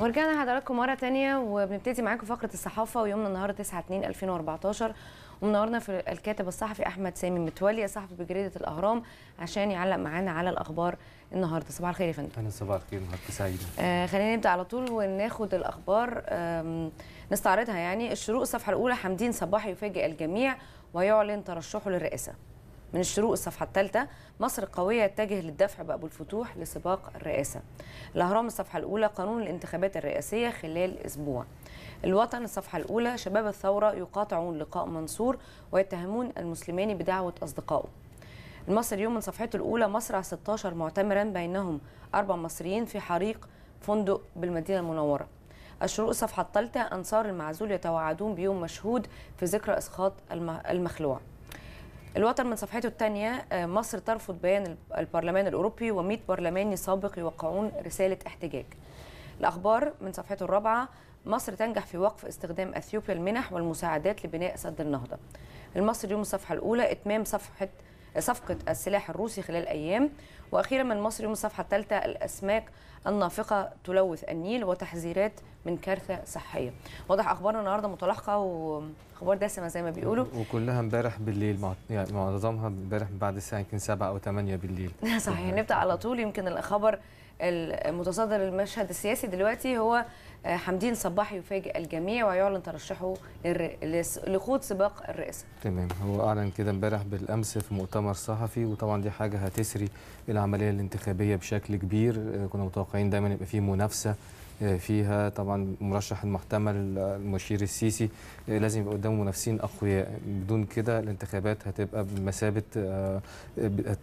ورجعنا حضراتكم مره تانية وبنبتدي معاكم فقره الصحافه ويومنا النهارده 9 2 2014 ومنورنا في الكاتب الصحفي احمد سامي متولي صحفي بجريده الاهرام عشان يعلق معانا على الاخبار النهارده صباح الخير يا فندم انا صباح الخير النهارده سعيده آه خلينا نبدا على طول وناخد الاخبار نستعرضها يعني الشروق الصفحه الاولى حمدين صباحي يفاجئ الجميع ويعلن ترشحه للرئاسه من الشروق الصفحة الثالثة مصر قوية يتجه للدفع بأبو الفتوح لسباق الرئاسة الأهرام الصفحة الأولى قانون الانتخابات الرئاسية خلال أسبوع الوطن الصفحة الأولى شباب الثورة يقاطعون لقاء منصور ويتهمون المسلماني بدعوة أصدقائه المصري اليوم من صفحته الأولى مصر 16 معتمرا بينهم أربع مصريين في حريق فندق بالمدينة المنورة الشروق الصفحة الثالثة أنصار المعزول يتوعدون بيوم مشهود في ذكرى إسقاط المخلوع الوطن من صفحته الثانية آه، مصر ترفض بيان البرلمان الأوروبي و100 برلماني سابق يوقعون رسالة احتجاج الأخبار من صفحته الرابعة مصر تنجح في وقف استخدام أثيوبيا المنح والمساعدات لبناء سد النهضة المصري يوم الصفحة الأولى إتمام صفحة صفقة السلاح الروسي خلال أيام وأخيرا من مصر يوم الصفحة الثالثة الأسماك النافقة تلوث النيل وتحذيرات من كارثة صحية واضح أخبارنا النهاردة متلاحقة وأخبار دسمة زي ما بيقولوا وكلها امبارح بالليل يعني معظمها امبارح بعد الساعة يمكن 7 أو 8 بالليل صحيح نبدأ على طول يمكن الخبر المتصدر المشهد السياسي دلوقتي هو حمدين صباح يفاجئ الجميع ويعلن ترشحه لخوض سباق الرئاسه. تمام هو اعلن كده امبارح بالامس في مؤتمر صحفي وطبعا دي حاجه هتسري العمليه الانتخابيه بشكل كبير آه، كنا متوقعين دايما يبقى فيه منافسه آه، فيها طبعا مرشح المحتمل المشير السيسي آه، لازم يبقى قدامه منافسين اقوياء بدون كده الانتخابات هتبقى بمثابه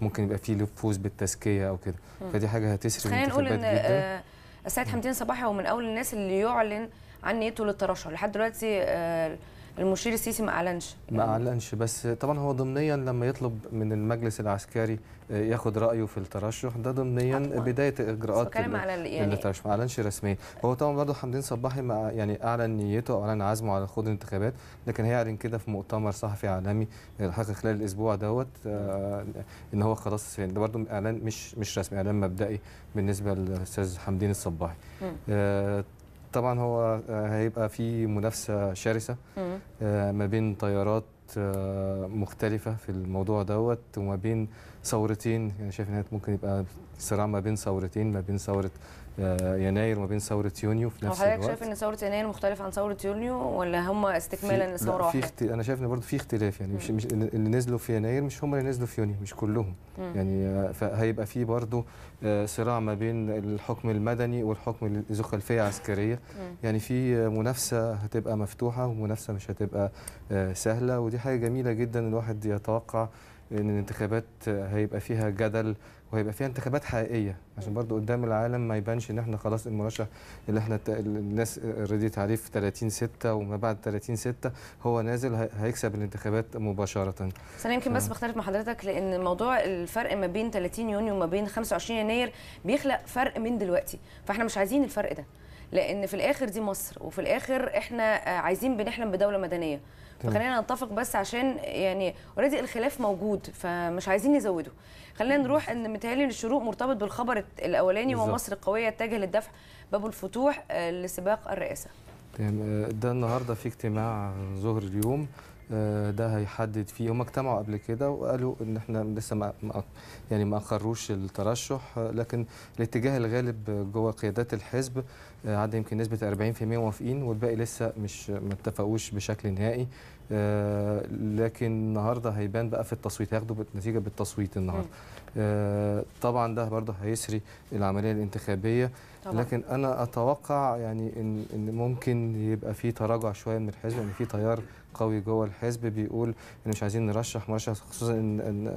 ممكن يبقى فيه فوز بالتزكيه او كده فدي حاجه هتسري خلينا نقول ان السيد حمدين صباحي هو من اول الناس اللي يعلن عن نيته للترشح لحد دلوقتي آه، المشير السيسي ما اعلنش ما اعلنش بس طبعا هو ضمنيا لما يطلب من المجلس العسكري آه، ياخد رايه في الترشح ده ضمنيا أطلع. بدايه اجراءات يعني الترشح ما اعلنش رسميا هو طبعا برضه حمدين صباحي ما يعني اعلن نيته اعلن عزمه على خوض الانتخابات لكن هيعلن كده في مؤتمر صحفي عالمي آه، الحقيقه خلال الاسبوع دوت آه، ان هو خلاص يعني ده برضه اعلان مش مش رسمي اعلان مبدئي بالنسبه للاستاذ حمدين الصباحي طبعا هو آه، هيبقى في منافسه شرسه آه، ما بين طيارات آه، مختلفه في الموضوع دوت وما بين ثورتين يعني شايف ان ممكن يبقى صراع ما بين ثورتين ما بين ثوره آه، يناير وما بين ثوره يونيو في نفس الوقت شايف ان ثوره يناير مختلفه عن ثوره يونيو ولا هم استكمالا لثوره واحده؟ اخت... انا شايف ان برضه في اختلاف يعني مش, مش اللي نزلوا في يناير مش هم اللي نزلوا في يونيو مش كلهم م. يعني آه، فهيبقى في برضه آه، صراع ما بين الحكم المدني والحكم ذو خلفيه عسكريه يعني في منافسه هتبقى مفتوحه ومنافسه مش هتبقى سهله ودي حاجه جميله جدا الواحد يتوقع لان الانتخابات هيبقى فيها جدل وهيبقى فيها انتخابات حقيقيه عشان برضو قدام العالم ما يبانش ان احنا خلاص المرشح اللي احنا الناس ردي عليه في 30 6 وما بعد 30 6 هو نازل هيكسب الانتخابات مباشره بس انا يمكن ف... بس آه. بختلف مع حضرتك لان موضوع الفرق ما بين 30 يونيو وما بين 25 يناير بيخلق فرق من دلوقتي فاحنا مش عايزين الفرق ده لان في الاخر دي مصر وفي الاخر احنا عايزين بنحلم بدوله مدنيه فخلينا نتفق بس عشان يعني اوريدي الخلاف موجود فمش عايزين نزوده خلينا نروح ان متهيألي الشروق مرتبط بالخبر الاولاني بالزبط. ومصر القويه اتجه للدفع باب الفتوح آه، لسباق الرئاسه آه، ده النهارده في اجتماع ظهر اليوم آه، ده هيحدد فيه هم اجتمعوا قبل كده وقالوا ان احنا لسه ما يعني ما اقروش الترشح لكن الاتجاه الغالب جوه قيادات الحزب آه، عدى يمكن نسبه 40% موافقين والباقي لسه مش ما اتفقوش بشكل نهائي آه، لكن النهارده هيبان بقى في التصويت هياخدوا نتيجه بالتصويت النهارده آه، طبعا ده برضه هيسري العمليه الانتخابيه لكن انا اتوقع يعني ان ان ممكن يبقى في تراجع شويه من الحزب يعني في تيار قوي جوه الحزب بيقول ان مش عايزين نرشح مرشح خصوصا ان ان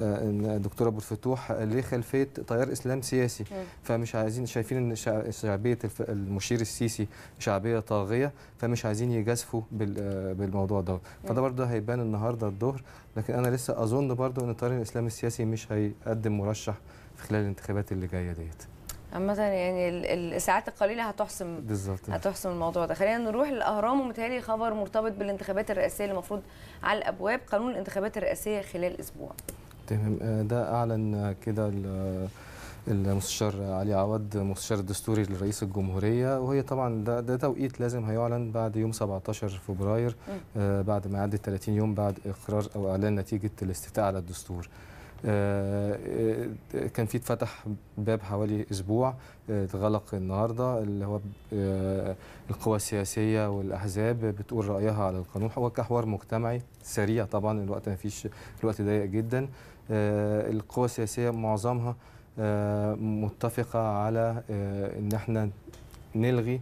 ان الدكتور ابو الفتوح ليه خلفيه تيار اسلام سياسي فمش عايزين شايفين ان شعبيه المشير السيسي شعبيه طاغيه فمش عايزين يجازفوا آه، بالموضوع ده فده برضه هيبان النهارده الظهر لكن انا لسه اظن برضه ان طارق الاسلام السياسي مش هيقدم مرشح في خلال الانتخابات اللي جايه ديت عامة يعني الساعات القليلة هتحسم بالظبط هتحسم الموضوع ده، خلينا نروح للأهرام ومتهيألي خبر مرتبط بالانتخابات الرئاسية اللي المفروض على الأبواب قانون الانتخابات الرئاسية خلال أسبوع. تمام آه، ده أعلن آه، كده المستشار علي عوض مستشار الدستوري لرئيس الجمهورية وهي طبعا ده, ده توقيت لازم هيعلن بعد يوم 17 فبراير آه بعد ما يعدي 30 يوم بعد إقرار أو إعلان نتيجة الاستفتاء على الدستور آه، آه، كان في اتفتح باب حوالي اسبوع آه، اتغلق النهارده اللي هو القوى السياسيه والاحزاب بتقول رايها على القانون هو كحوار مجتمعي سريع طبعا الوقت ما فيش الوقت ضيق جدا القوى السياسيه معظمها آه، متفقه على آه، ان احنا نلغي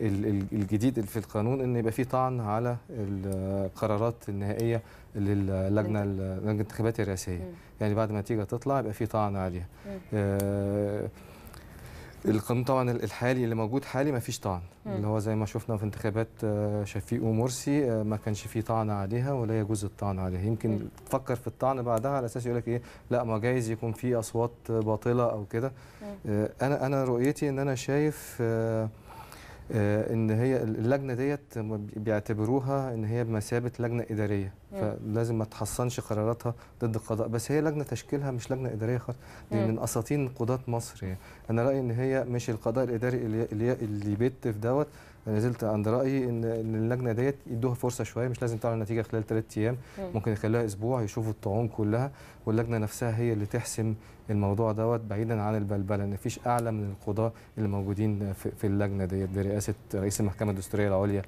الجديد في القانون ان يبقى فيه طعن على القرارات النهائيه للجنه الانتخابات الرئاسيه يعني بعد ما تيجي تطلع يبقى فيه طعن عليها القانون طبعا الحالي اللي موجود حالي ما فيش طعن اللي هو زي ما شفنا في انتخابات آه، شفيق ومرسي آه، ما كانش فيه طعن عليها ولا يجوز الطعن عليها يمكن م. تفكر في الطعن بعدها على اساس يقول لك ايه لا ما جايز يكون في اصوات باطله او كده آه، انا انا رؤيتي ان انا شايف آه، ان هي اللجنه ديت بيعتبروها ان هي بمثابه لجنه اداريه فلازم ما تحصنش قراراتها ضد القضاء بس هي لجنه تشكيلها مش لجنه اداريه خالص دي من اساطين قضاه مصر يعني انا رايي ان هي مش القضاء الاداري اللي, اللي بيت في دوت انا زلت عند رايي ان ان اللجنه ديت يدوها فرصه شويه مش لازم تعمل نتيجه خلال ثلاث ايام ممكن يخليها اسبوع يشوفوا الطعوم كلها واللجنه نفسها هي اللي تحسم الموضوع دوت بعيدا عن البلبله ان فيش اعلى من القضاه اللي موجودين في اللجنه ديت برئاسه رئيس المحكمه الدستوريه العليا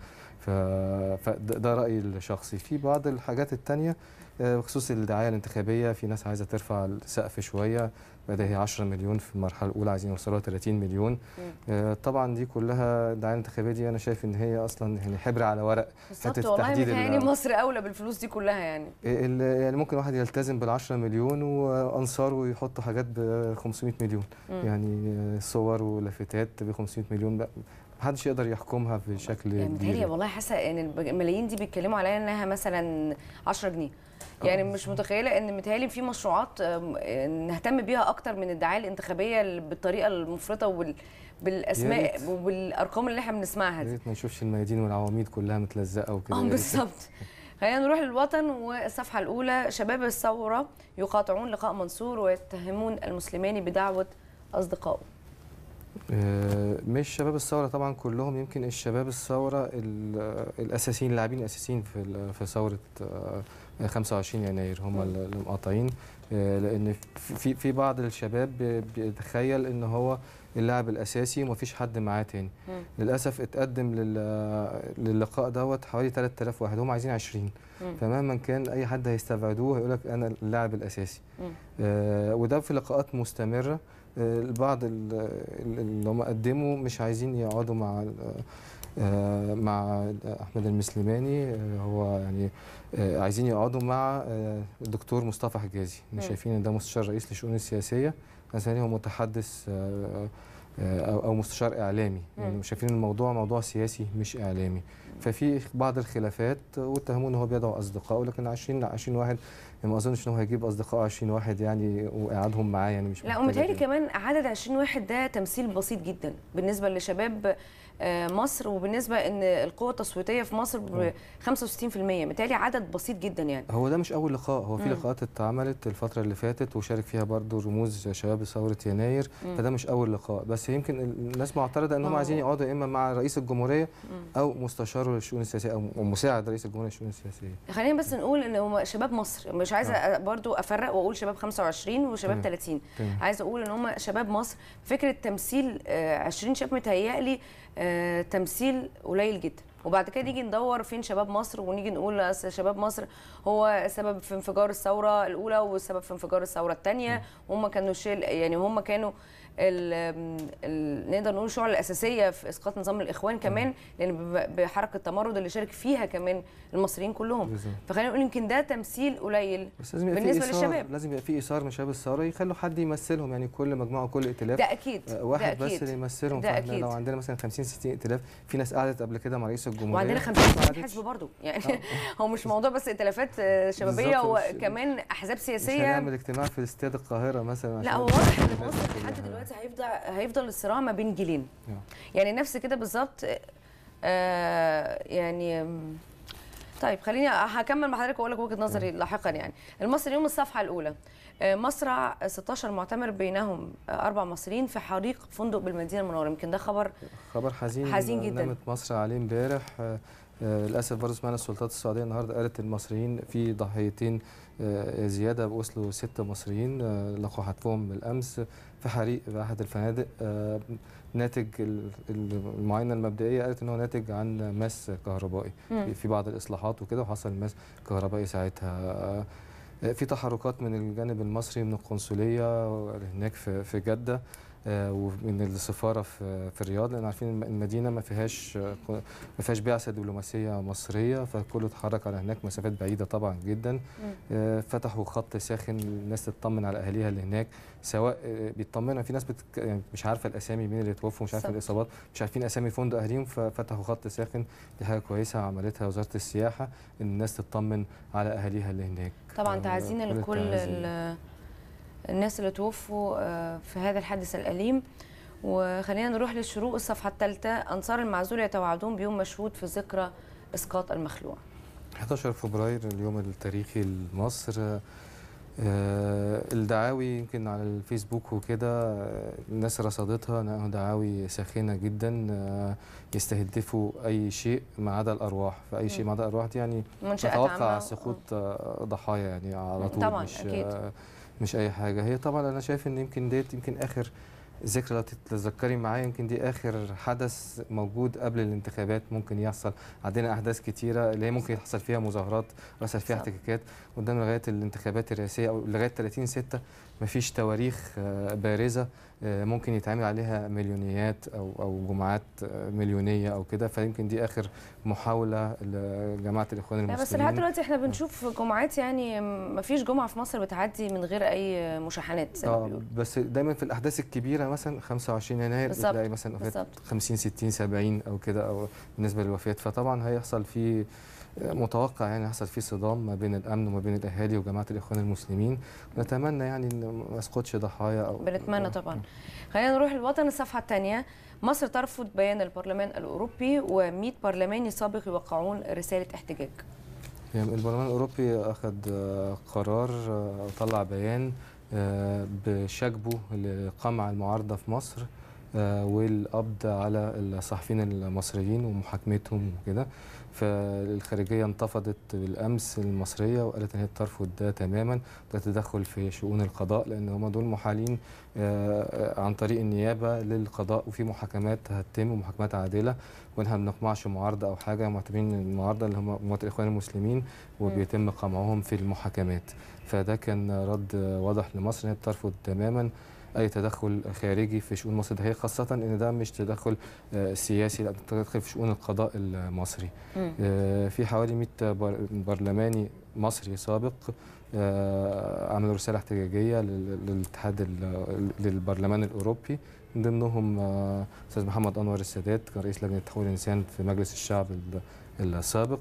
فده رايي الشخصي في بعض الحاجات الثانيه آه، بخصوص الدعايه الانتخابيه في ناس عايزه ترفع السقف شويه بدا هي 10 مليون في المرحله الاولى عايزين يوصلوها 30 مليون آه طبعا دي كلها دعايه انتخابيه دي انا شايف ان هي اصلا يعني حبر على ورق حته والله يعني مصر اولى بالفلوس دي كلها يعني آه، يعني ممكن واحد يلتزم بال 10 مليون وانصاره يحطوا حاجات ب 500 مليون مم. يعني آه، صور ولافتات ب 500 مليون بقى محدش يقدر يحكمها في شكل يعني متهيألي والله حاسه ان الملايين دي بيتكلموا عليها انها مثلا 10 جنيه آه. يعني أوه. مش متخيله ان متهيألي في مشروعات نهتم بيها اكتر من الدعايه الانتخابيه بالطريقه المفرطه وال بالاسماء وبالارقام اللي احنا بنسمعها دي ما نشوفش الميادين والعواميد كلها متلزقه وكده اه بالظبط خلينا نروح للوطن والصفحه الاولى شباب الثوره يقاطعون لقاء منصور ويتهمون المسلماني بدعوه اصدقائه آه، مش شباب الثوره طبعا كلهم يمكن الشباب الثوره الاساسيين اللاعبين الاساسيين في في ثوره 25 آه، يناير هم المقاطعين آه، لان في في بعض الشباب بيتخيل ان هو اللاعب الاساسي ومفيش حد معاه تاني للاسف اتقدم للقاء دوت حوالي 3000 واحد هم عايزين 20 فمهما كان اي حد هيستبعدوه هيقول لك انا اللاعب الاساسي وده في لقاءات مستمره البعض اللي هم قدموا مش عايزين يقعدوا مع آه، مع احمد المسلماني آه، هو يعني آه، عايزين يقعدوا مع الدكتور مصطفى حجازي احنا شايفين ان ده مستشار رئيس للشؤون السياسيه مثلا هو متحدث آه، او مستشار اعلامي يعني شايفين الموضوع موضوع سياسي مش اعلامي ففي بعض الخلافات واتهموه ان هو بيدعو اصدقائه لكن 20 20 واحد يعني ما اظنش ان هو هيجيب اصدقائه 20 واحد يعني وقعدهم معاه يعني مش لا ومتهيألي كمان عدد 20 واحد ده تمثيل بسيط جدا بالنسبه لشباب آه، مصر وبالنسبه ان القوه التصويتيه في مصر ب 65% اه. متهيألي عدد بسيط جدا يعني هو ده مش اول لقاء هو في لقاءات اتعملت الفتره اللي فاتت وشارك فيها برضو رموز شباب ثوره يناير مم. فده مش اول لقاء بس يمكن الناس معترضه انهم اه. عايزين يقعدوا يا اما مع رئيس الجمهوريه او مستشار الشؤون السياسيه او مساعد رئيس الجمهوريه للشؤون السياسيه خلينا بس نقول ان هم شباب مصر مش عايزه برضو افرق واقول شباب 25 وشباب 30 عايزه اقول ان هم شباب مصر فكره تمثيل 20 شاب متهيألي آه، تمثيل قليل جدا وبعد كده نيجي ندور فين شباب مصر ونيجي نقول اصل شباب مصر هو سبب في انفجار الثوره الاولى والسبب في انفجار الثوره الثانيه وهم كانوا شيل يعني هم كانوا نقدر نقول الشعر الاساسيه في اسقاط نظام الاخوان كمان لان بحركه تمرد اللي شارك فيها كمان المصريين كلهم فخلينا نقول يمكن ده تمثيل قليل بالنسبه للشباب لازم يبقى في ايثار من شباب الثوره يخلوا حد يمثلهم يعني كل مجموعه وكل ائتلاف ده اكيد آه، واحد ده أكيد. بس اللي يمثلهم ده أكيد. لو عندنا مثلا 50 60 ائتلاف في ناس قعدت قبل كده مع رئيس الجمهوريه وعندنا 50 60 حزب برضه يعني آه. هو مش موضوع بس ائتلافات آه، شبابيه وكمان احزاب سياسيه مش هنعمل اجتماع في استاد القاهره مثلا لا هو واضح ان مصر لحد دلوقتي دلوقتي هيفضل هيفضل الصراع ما بين جيلين اه. يعني نفس كده بالظبط آه، يعني طيب خليني هكمل مع حضرتك واقول لك وجهه نظري اه. لاحقا يعني المصري اليوم الصفحه الاولى مصرع 16 معتمر بينهم اربع مصريين في حريق فندق بالمدينه المنوره يمكن ده خبر خبر حزين حزين جدا نامت مصر عليه امبارح آه، للاسف برضه سمعنا السلطات السعوديه النهارده قالت المصريين في ضحيتين آه، زياده باوسلو ست مصريين آه، لقوا حتفهم الامس في حريق في احد الفنادق ناتج المعاينه المبدئيه قالت ان هو ناتج عن مس كهربائي في بعض الاصلاحات وكده وحصل مس كهربائي ساعتها في تحركات من الجانب المصري من القنصليه هناك في جده آه، ومن السفاره في في الرياض لان عارفين المدينه ما فيهاش ما فيهاش بعثه دبلوماسيه مصريه فكله اتحرك على هناك مسافات بعيده طبعا جدا آه، فتحوا خط ساخن الناس تطمن على اهاليها اللي هناك سواء آه، بيطمنوا في ناس بتك... يعني مش عارفه الاسامي مين اللي توفوا مش عارفه الاصابات مش عارفين اسامي فندق اهاليهم ففتحوا خط ساخن دي حاجه كويسه عملتها وزاره السياحه ان الناس تطمن على اهاليها اللي هناك طبعا تعازينا لكل الناس اللي توفوا آه، في هذا الحادث الأليم وخلينا نروح للشروق الصفحة الثالثة أنصار المعزول يتوعدون بيوم مشهود في ذكرى إسقاط المخلوع 11 فبراير اليوم التاريخي لمصر آه، الدعاوي يمكن على الفيسبوك وكده الناس رصدتها انها دعاوي ساخنه جدا آه، يستهدفوا اي شيء ما عدا الارواح فاي شيء ما عدا الارواح دي يعني اتوقع سقوط ضحايا يعني على طول طبعا مش اكيد مش اي حاجه هي طبعا انا شايف ان يمكن ديت يمكن اخر ذكرى تتذكري معايا يمكن دي اخر حدث موجود قبل الانتخابات ممكن يحصل عندنا احداث كتيره اللي هي ممكن يحصل فيها مظاهرات يحصل فيها احتكاكات قدام لغايه الانتخابات الرئاسيه او لغايه 30 6 مفيش تواريخ آه، بارزه آه، ممكن يتعمل عليها مليونيات او او جمعات آه، مليونيه او كده فيمكن دي اخر محاوله لجماعه الاخوان المسلمين بس لحد دلوقتي احنا آه. بنشوف جمعات يعني ما فيش جمعه في مصر بتعدي من غير اي مشاحنات زي ما بس دايما في الاحداث الكبيره مثلا 25 يناير بتلاقي مثلا وفيات 50 60 70 او كده او بالنسبه للوفيات فطبعا هيحصل في متوقع يعني يحصل فيه صدام ما بين الامن وما بين الاهالي وجماعه الاخوان المسلمين نتمنى يعني ان ما يسقطش ضحايا او بنتمنى طبعا خلينا نروح للوطن الصفحه الثانيه مصر ترفض بيان البرلمان الاوروبي و100 برلماني سابق يوقعون رساله احتجاج يعني البرلمان الاوروبي اخذ آه، قرار آه، طلع بيان آه، بشكبه لقمع المعارضه في مصر آه، والقبض على الصحفيين المصريين ومحاكمتهم وكده فالخارجية انتفضت بالأمس المصرية وقالت إن هي ترفض ده تماما ده تدخل في شؤون القضاء لأن هم دول محالين آه، آه، عن طريق النيابة للقضاء وفي محاكمات هتتم ومحاكمات عادلة وإنها ما بنقمعش معارضة أو حاجة معتبرين المعارضة اللي هم مواطن الإخوان المسلمين وبيتم قمعهم في المحاكمات فده كان رد واضح لمصر إن هي بترفض تماما اي تدخل خارجي في شؤون مصر هي خاصه ان ده مش تدخل آه، سياسي لا تدخل في شؤون القضاء المصري آه، في حوالي 100 برلماني مصري سابق آه، عملوا رساله احتجاجيه للاتحاد للبرلمان الاوروبي من ضمنهم استاذ محمد انور السادات كان رئيس لجنه حقوق الانسان في مجلس الشعب السابق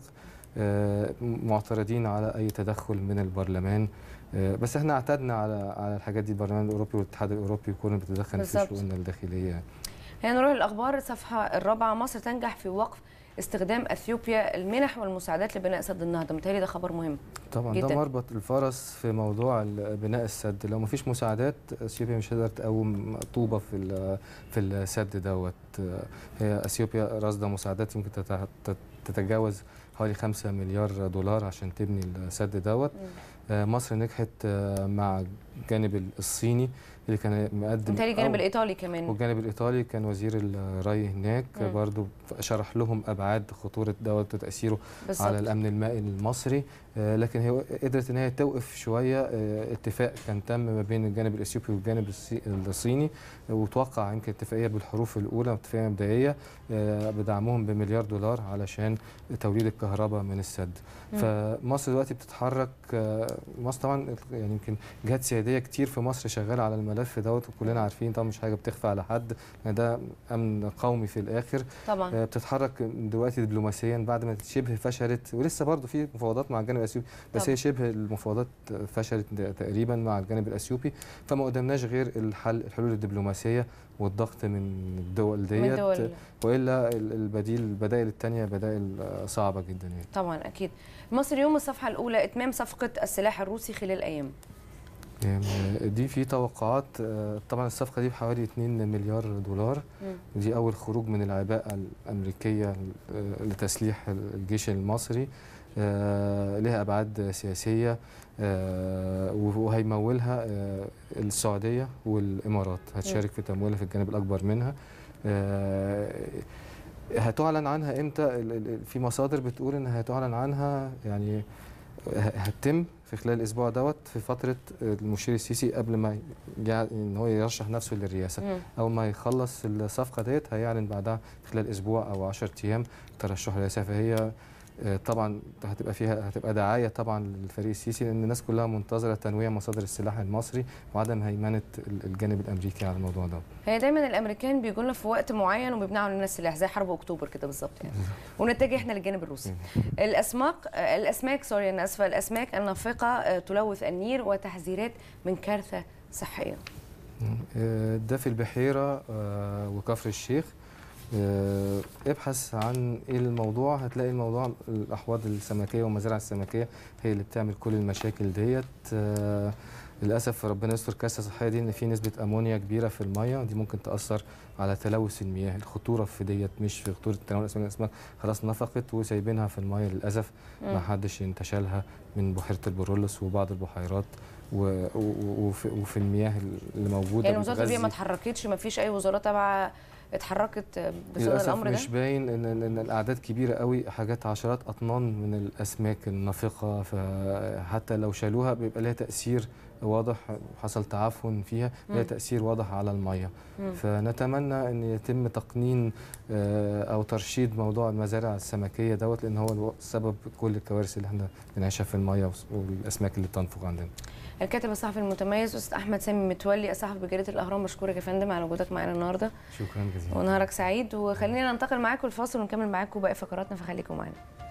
معترضين على اي تدخل من البرلمان آه، بس احنا اعتدنا على على الحاجات دي البرلمان الاوروبي والاتحاد الاوروبي يكون بتدخل في شؤوننا الداخليه هنا نروح الاخبار الصفحه الرابعه مصر تنجح في وقف استخدام اثيوبيا المنح والمساعدات لبناء سد النهضه متهيألي ده خبر مهم طبعا جداً. ده مربط الفرس في موضوع بناء السد لو ما فيش مساعدات اثيوبيا مش هتقدر تقوم طوبه في في السد دوت آه، هي اثيوبيا رصده مساعدات يمكن تتجاوز حوالي 5 مليار دولار عشان تبني السد دوت آه، مصر نجحت آه، مع الجانب الصيني اللي كان مقدم وبالتالي الجانب الايطالي كمان والجانب الايطالي كان وزير الري هناك مم. برضو شرح لهم ابعاد خطوره دوت وتاثيره على الامن المائي المصري آه، لكن هي قدرت ان هي توقف شويه اتفاق كان تم ما بين الجانب الاثيوبي والجانب الصيني وتوقع يمكن اتفاقيه بالحروف الاولى اتفاقيه مبدئيه آه، بدعمهم بمليار دولار علشان توليد الكهرباء من السد فمصر دلوقتي بتتحرك آه، مصر طبعا يعني يمكن جهات سياديه كتير في مصر شغاله على الملف دوت وكلنا عارفين طبعا مش حاجه بتخفى على حد يعني ده امن قومي في الاخر طبعا آه، بتتحرك دلوقتي دبلوماسيا بعد ما شبه فشلت ولسه برضه في مفاوضات مع الجانب الاثيوبي بس هي شبه المفاوضات فشلت تقريبا مع الجانب الاثيوبي فما قدمناش غير الحل الحلول الدبلوماسيه والضغط من الدول ديت والا البديل البدائل الثانيه بدائل صعبه جدا يعني. طبعا اكيد مصر يوم الصفحه الاولى اتمام صفقه السلاح الروسي خلال ايام يعني دي في توقعات آه، طبعا الصفقه دي بحوالي 2 مليار دولار دي اول خروج من العباءه الامريكيه آه، لتسليح الجيش المصري آه، لها ابعاد سياسيه آه، وهيمولها آه، السعوديه والامارات هتشارك في تمويلها في الجانب الاكبر منها هتعلن عنها امتى في مصادر بتقول ان هتعلن عنها يعني هتتم في خلال الاسبوع دوت في فتره المشير السيسي قبل ما ان هو يرشح نفسه للرئاسه اول ما يخلص الصفقه ديت هيعلن بعدها خلال اسبوع او 10 ايام ترشح للرئاسه فهي آه، طبعا هتبقى فيها هتبقى دعايه طبعا للفريق السيسي لان الناس كلها منتظره تنويع مصادر السلاح المصري وعدم هيمنه الجانب الامريكي على الموضوع ده. هي دايما الامريكان بيجوا لنا في وقت معين وبيمنعوا لنا السلاح زي حرب اكتوبر كده بالظبط يعني ونتجه احنا للجانب الروسي. الاسماك آه، الاسماك سوري انا اسفه الاسماك النافقه آه، تلوث النير وتحذيرات من كارثه صحيه. ده في البحيره وكفر الشيخ آه، ابحث عن إيه الموضوع هتلاقي الموضوع الاحواض السمكيه والمزارع السمكيه هي اللي بتعمل كل المشاكل ديت آه، للاسف ربنا يستر كارثه صحيه دي ان في نسبه امونيا كبيره في الميه دي ممكن تاثر على تلوث المياه الخطوره في ديت مش في خطوره تناول الاسماك الاسماك خلاص نفقت وسايبينها في الميه للاسف ما حدش ينتشلها من بحيره البرولس وبعض البحيرات و... وفي... وفي المياه اللي موجوده يعني وزاره البيئه ما اتحركتش ما فيش اي وزاره تبع اتحركت بصدد الامر ده؟ مش باين ان ان الاعداد كبيره قوي حاجات عشرات اطنان من الاسماك النافقه فحتى لو شالوها بيبقى لها تاثير واضح حصل تعفن فيها لها تاثير واضح على الميه فنتمنى ان يتم تقنين آه، او ترشيد موضوع المزارع السمكيه دوت لان هو سبب كل الكوارث اللي احنا بنعيشها في الميه والاسماك اللي بتنفق عندنا الكاتب الصحفي المتميز استاذ احمد سامي متولي صاحب بجريده الاهرام مشكورك يا فندم على وجودك معانا النهارده شكرا جزيلا ونهارك سعيد وخلينا ننتقل معاكم الفاصل ونكمل معاكم باقي فقراتنا فخليكم معانا